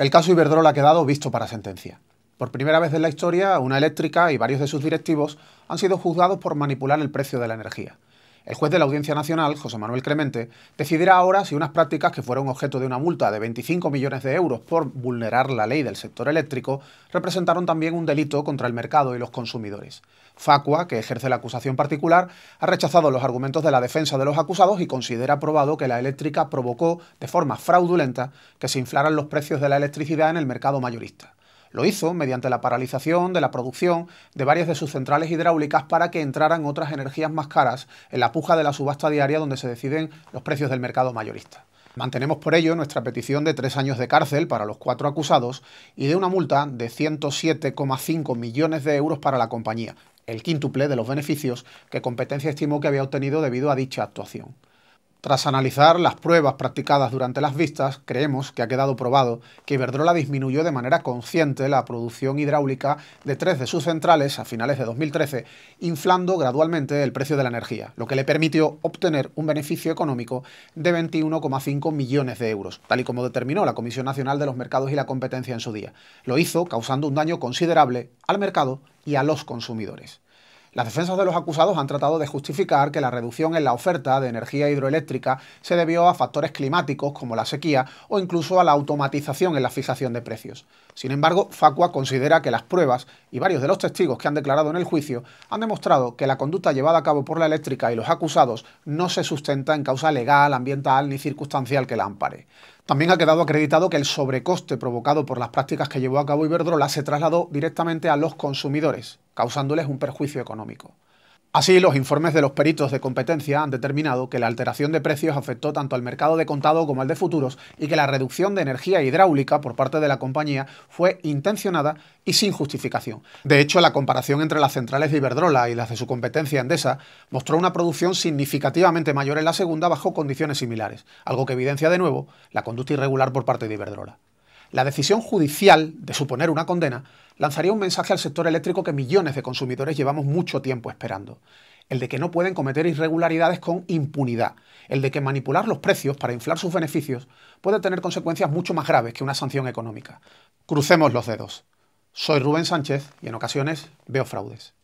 El caso Iberdrola ha quedado visto para sentencia. Por primera vez en la historia, una eléctrica y varios de sus directivos han sido juzgados por manipular el precio de la energía. El juez de la Audiencia Nacional, José Manuel Clemente, decidirá ahora si unas prácticas que fueron objeto de una multa de 25 millones de euros por vulnerar la ley del sector eléctrico representaron también un delito contra el mercado y los consumidores. Facua, que ejerce la acusación particular, ha rechazado los argumentos de la defensa de los acusados y considera probado que la eléctrica provocó de forma fraudulenta que se inflaran los precios de la electricidad en el mercado mayorista. Lo hizo mediante la paralización de la producción de varias de sus centrales hidráulicas para que entraran otras energías más caras en la puja de la subasta diaria donde se deciden los precios del mercado mayorista. Mantenemos por ello nuestra petición de tres años de cárcel para los cuatro acusados y de una multa de 107,5 millones de euros para la compañía, el quíntuple de los beneficios que Competencia estimó que había obtenido debido a dicha actuación. Tras analizar las pruebas practicadas durante las vistas, creemos que ha quedado probado que Iberdrola disminuyó de manera consciente la producción hidráulica de tres de sus centrales a finales de 2013, inflando gradualmente el precio de la energía, lo que le permitió obtener un beneficio económico de 21,5 millones de euros, tal y como determinó la Comisión Nacional de los Mercados y la Competencia en su día. Lo hizo causando un daño considerable al mercado y a los consumidores. Las defensas de los acusados han tratado de justificar que la reducción en la oferta de energía hidroeléctrica se debió a factores climáticos como la sequía o incluso a la automatización en la fijación de precios. Sin embargo, Facua considera que las pruebas y varios de los testigos que han declarado en el juicio han demostrado que la conducta llevada a cabo por la eléctrica y los acusados no se sustenta en causa legal, ambiental ni circunstancial que la ampare. También ha quedado acreditado que el sobrecoste provocado por las prácticas que llevó a cabo Iberdrola se trasladó directamente a los consumidores, causándoles un perjuicio económico. Así, los informes de los peritos de competencia han determinado que la alteración de precios afectó tanto al mercado de contado como al de futuros y que la reducción de energía hidráulica por parte de la compañía fue intencionada y sin justificación. De hecho, la comparación entre las centrales de Iberdrola y las de su competencia Endesa mostró una producción significativamente mayor en la segunda bajo condiciones similares, algo que evidencia de nuevo la conducta irregular por parte de Iberdrola. La decisión judicial de suponer una condena lanzaría un mensaje al sector eléctrico que millones de consumidores llevamos mucho tiempo esperando. El de que no pueden cometer irregularidades con impunidad. El de que manipular los precios para inflar sus beneficios puede tener consecuencias mucho más graves que una sanción económica. Crucemos los dedos. Soy Rubén Sánchez y en ocasiones veo fraudes.